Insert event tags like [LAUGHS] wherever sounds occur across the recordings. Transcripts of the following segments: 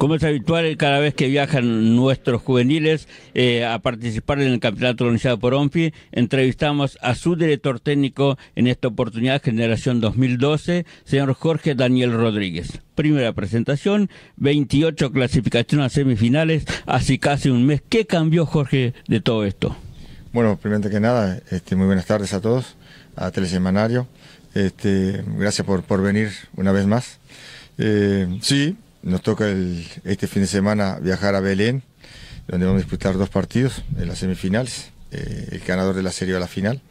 Como es habitual, cada vez que viajan nuestros juveniles eh, a participar en el campeonato organizado por ONFI, entrevistamos a su director técnico en esta oportunidad, Generación 2012, señor Jorge Daniel Rodríguez. Primera presentación, 28 clasificaciones a semifinales, así casi un mes. ¿Qué cambió, Jorge, de todo esto? Bueno, primero que nada, este, muy buenas tardes a todos, a Telesemanario. Este, gracias por, por venir una vez más. Eh, sí, nos toca este fin de semana viajar a Belén, donde vamos a disputar dos partidos en las semifinales. Eh, el ganador de la serie a la final.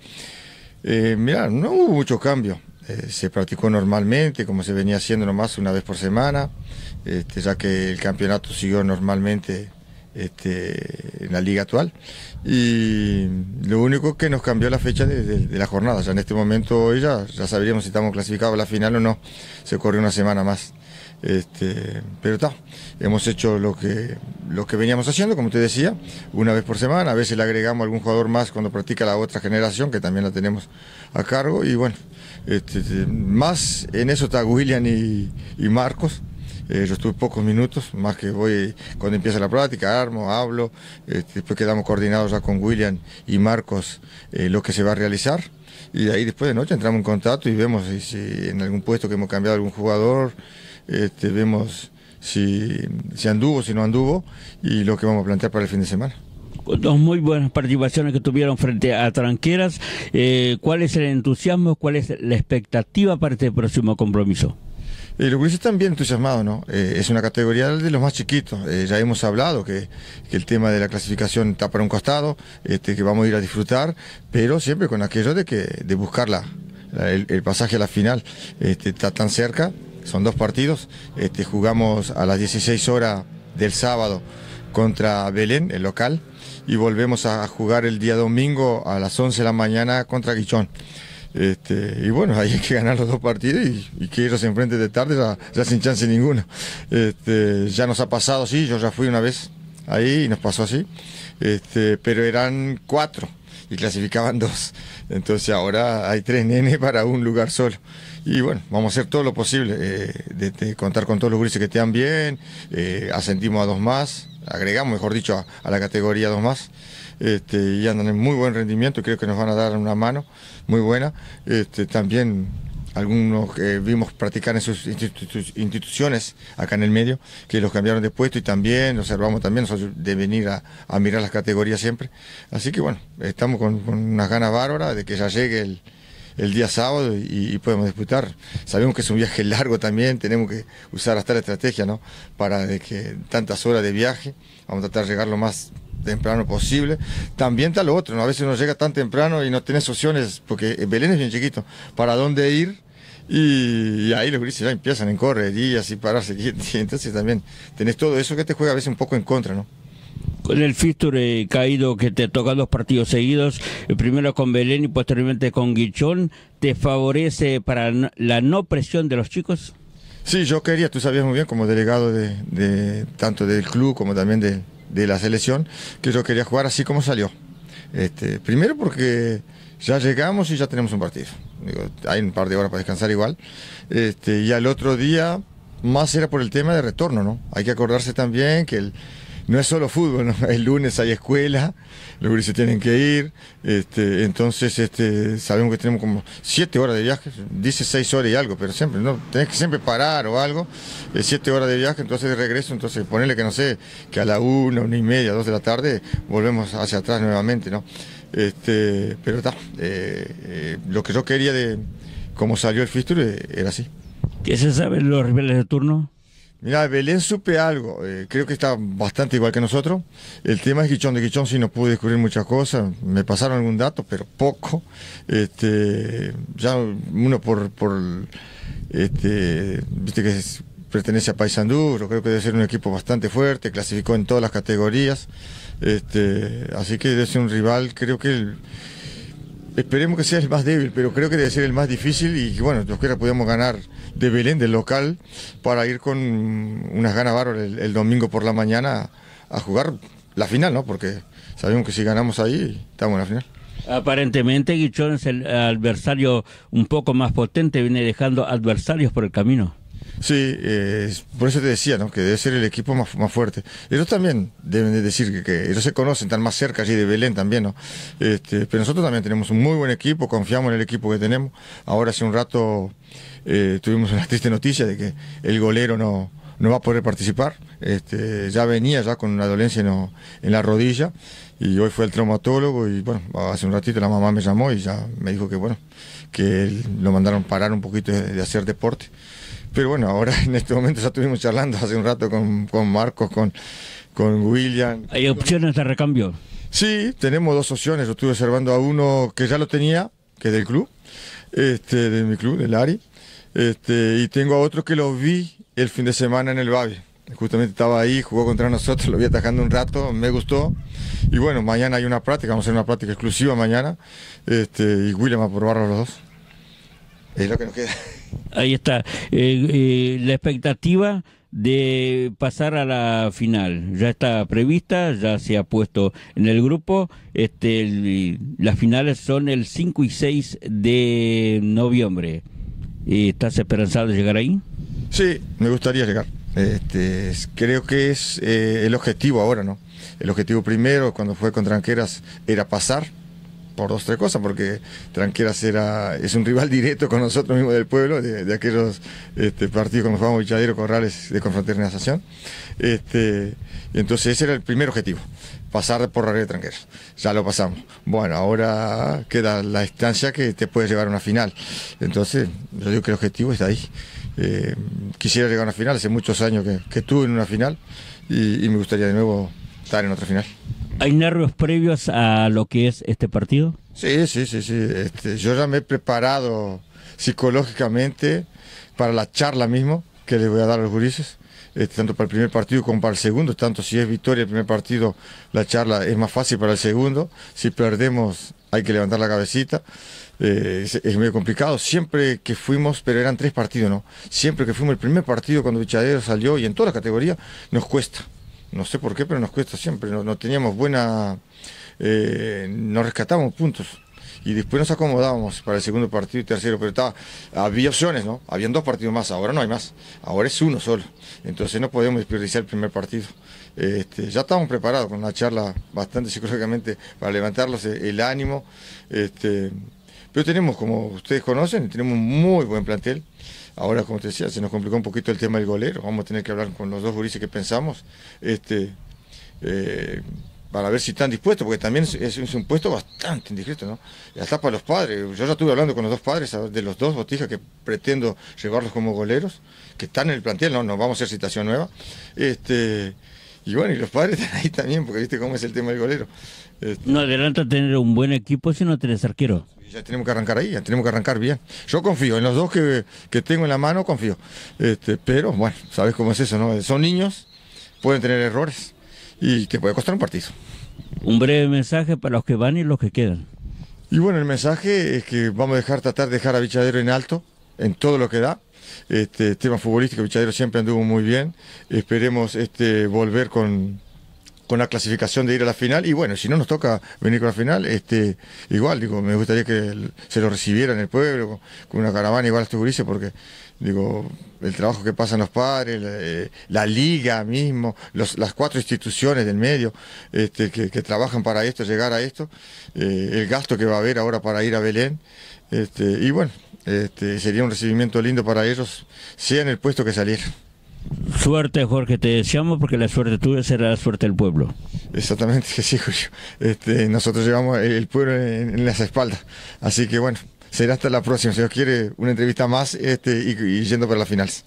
Eh, no hubo mucho cambio. Eh, se practicó normalmente, como se venía haciendo nomás una vez por semana, este, ya que el campeonato siguió normalmente este, en la liga actual. Y lo único que nos cambió la fecha de, la jornada. O en este momento ya, ya sabríamos si estamos clasificados a la final o no. Se corre una semana más. Este, pero está, hemos hecho lo que, lo que veníamos haciendo, como te decía, una vez por semana. A veces le agregamos algún jugador más cuando practica la otra generación, que también la tenemos a cargo. Y bueno, este, este, más en eso está William y, Marcos. Eh, yo estuve pocos minutos, más que voy cuando empieza la práctica, armo, hablo, este, después quedamos coordinados ya con William y Marcos eh, lo que se va a realizar. Y ahí después de noche entramos en contacto y vemos si en algún puesto que hemos cambiado algún jugador, este, vemos si, si anduvo, si no anduvo y lo que vamos a plantear para el fin de semana dos muy buenas participaciones que tuvieron frente a Tranqueras. Eh, ¿Cuál es el entusiasmo, cuál es la expectativa para este próximo compromiso? Eh, los gurises están bien entusiasmados, ¿no? Eh, es una categoría de los más chiquitos. ya hemos hablado que, el tema de la clasificación está para un costado, este, que vamos a ir a disfrutar, pero siempre con aquello de, que, de buscar el, pasaje a la final. Este, está tan cerca son dos partidos. Este, jugamos a las 16 horas del sábado contra Belén, el local, y volvemos a jugar el día domingo a las 11 de la mañana contra Guichón. Este, y bueno, ahí hay que ganar los dos partidos y, que irse enfrente de tarde ya, sin chance ninguna. Este, ya nos ha pasado así, yo ya fui una vez ahí y nos pasó así, este, pero eran cuatro y clasificaban dos. Entonces ahora hay tres nenes para un lugar solo. Y bueno, vamos a hacer todo lo posible, eh, de, contar con todos los grises que estén bien, eh, ascendimos a dos más, agregamos, mejor dicho, a, la categoría dos más. Este, y andan en muy buen rendimiento, creo que nos van a dar una mano muy buena. Este, también algunos que eh, vimos practicar en sus instituciones acá en el medio, que los cambiaron de puesto y también observamos también de venir a, mirar las categorías siempre. Así que bueno, estamos con, unas ganas bárbaras de que ya llegue el, día sábado y, podemos disputar. Sabemos que es un viaje largo también, tenemos que usar hasta la estrategia, ¿no? Para que tantas horas de viaje, vamos a tratar de llegar lo más temprano posible. También está lo otro, A veces uno llega tan temprano y no tienes opciones, porque Belén es bien chiquito, para dónde ir y ahí los grises ya empiezan en correrías y pararse. [LAUGHS] Entonces también tenés todo eso que te juega a veces un poco en contra, ¿no? Con el fixture caído que te toca dos partidos seguidos, primero con Belén y posteriormente con Guichón, ¿te favorece para la no presión de los chicos? Sí, yo quería, tú sabías muy bien como delegado de, tanto del club como también de, la selección, que yo quería jugar así como salió. Este, primero porque ya llegamos y ya tenemos un partido. hay un par de horas para descansar igual. Este, y al otro día, más era por el tema de retorno, ¿no? Hay que acordarse también que no es solo fútbol, ¿no? [LAUGHS] el lunes hay escuela, los grises tienen que ir, este, entonces este, sabemos que tenemos como siete horas de viaje, dice seis horas y algo, pero siempre, ¿no? tenés que siempre parar o algo, 7 horas de viaje, entonces de regreso, entonces ponerle que no sé, que a la una una y media, dos de la tarde volvemos hacia atrás nuevamente, ¿no? Este, pero está, eh, eh, lo que yo quería de cómo salió el fixture eh, era así. ¿Qué se sabe los rivales de turno? Mira, Belén supe algo, creo que está bastante igual que nosotros. El tema es Guichón, de Guichón sí no pude descubrir muchas cosas, me pasaron algún dato, pero poco. Este, ya uno por, por este, viste que pertenece a Paisandú, creo que debe ser un equipo bastante fuerte, clasificó en todas las categorías. Este, así que debe ser un rival, creo que esperemos que sea el más débil, pero creo que debe ser el más difícil y bueno, yo creo que podemos ganar de Belén, del local, para ir con unas ganas bárbaras el, el, domingo por la mañana a jugar la final, ¿no? Porque sabemos que si ganamos ahí, estamos en la final. Aparentemente Guichón es el adversario un poco más potente, viene dejando adversarios por el camino. Sí, eh, por eso te decía, Que debe ser el equipo más, más fuerte. Ellos también deben decir que, ellos se conocen, están más cerca allí de Belén también, ¿no? Este, pero nosotros también tenemos un muy buen equipo, confiamos en el equipo que tenemos. Ahora hace un rato eh, tuvimos una [LAUGHS] triste noticia de que el golero no, va a poder participar. Este, ya venía ya con una dolencia en, la rodilla y hoy fue el traumatólogo y bueno, hace un ratito la mamá me llamó y ya me dijo que bueno, que lo mandaron parar un poquito de hacer deporte. Pero bueno, ahora en este momento ya estuvimos charlando hace un rato con, Marcos, con, con William. ¿Hay opciones de recambio? Sí, tenemos dos opciones. Yo estuve observando a uno que ya lo tenía, que es del club, este, de mi club, del Ari. Este, y tengo a otro que lo vi el fin de semana en el Babi. Justamente estaba ahí, jugó contra nosotros, lo vi atajando un rato, me gustó. Y bueno, mañana hay una práctica, vamos a hacer una práctica exclusiva mañana. Este, y William va a probarlo los dos. Es lo que nos queda. Ahí está. Eh, eh, la expectativa de pasar a la final ya está prevista, ya se ha puesto en el grupo. Este, las finales son el 5 y 6 de noviembre. Eh, ¿Estás esperanzado de llegar ahí? Sí, me gustaría llegar. Este, creo que es el objetivo ahora, ¿no? El objetivo primero, cuando fue con Tranqueras, era pasar por dos tres cosas, porque Tranqueras era, es un rival directo con nosotros mismos del pueblo, de, aquellos este, partidos nos jugamos Bichadero, Corrales de Confraternización. Este, entonces ese era el primer objetivo, pasar por la red de Tranqueras. Ya lo pasamos. Bueno, ahora queda la distancia que te puede llevar a una final. Entonces, yo digo que el objetivo está ahí. Eh, quisiera llegar a una final, hace muchos años que, estuve en una final y, y me gustaría de nuevo estar en otra final. ¿Hay nervios previos a lo que es este partido? Sí, sí, sí, sí. Este, yo ya me he preparado psicológicamente para la charla mismo que le voy a dar a los gurises, este, tanto para el primer partido como para el segundo, tanto si es victoria el primer partido, la charla es más fácil para el segundo, si perdemos hay que levantar la cabecita. Eh, es, es, medio complicado. Siempre que fuimos, pero eran tres partidos, ¿no? Siempre que fuimos el primer partido cuando Bichadero salió y en toda la categoría, nos cuesta no sé por qué, pero nos cuesta siempre, no, teníamos buena, eh, nos rescatamos puntos. Y después nos acomodábamos para el segundo partido y tercero, pero estaba, había opciones, ¿no? Habían dos partidos más, ahora no hay más, ahora es uno solo. Entonces no podemos desperdiciar el primer partido. Este, ya estábamos preparados con una charla bastante psicológicamente para levantarlos eh, el ánimo. Este, pero tenemos, como ustedes conocen, tenemos un muy buen plantel. Ahora, como te decía, se nos complicó un poquito el tema del golero. Vamos a tener que hablar con los dos juristas que pensamos este, eh, para ver si están dispuestos, porque también es, un puesto bastante indiscreto, ¿no? Y hasta para los padres. Yo ya estuve hablando con los dos padres de los dos botijas que pretendo llevarlos como goleros, que están en el plantel, no, no vamos a hacer citación nueva. Este, y bueno, y los padres ahí también, porque viste cómo es el tema del golero. Este. No adelanta tener un buen equipo si no tenés arquero. Ya tenemos que arrancar ahí, ya tenemos que arrancar bien. Yo confío, en los dos que, tengo en la mano confío. Este, pero bueno, sabes cómo es eso, ¿no? Son niños, pueden tener errores y te puede costar un partido. Un breve mensaje para los que van y los que quedan. Y bueno, el mensaje es que vamos a dejar tratar de dejar a Bichadero en alto, en todo lo que da. Este tema futbolístico, Bichadero siempre anduvo muy bien. Esperemos este, volver con, con la clasificación de ir a la final. Y bueno, si no nos toca venir con la final, este, igual, digo, me gustaría que se lo recibiera en el pueblo, con una caravana igual a este seguridad, porque, digo, el trabajo que pasan los padres, la, eh, liga mismo, las cuatro instituciones del medio este, que, trabajan para esto, llegar a esto, eh, el gasto que va a haber ahora para ir a Belén, este, y bueno, este, sería un recibimiento lindo para ellos, sea en el puesto que salir Suerte, Jorge, te deseamos porque la suerte tuya será la suerte del pueblo. Exactamente, [LAUGHS] sí, Julio. Este, nosotros llevamos el pueblo en, las espaldas. Así que bueno, será hasta la próxima. Si os quiere, una entrevista más este, y, y yendo para las finales.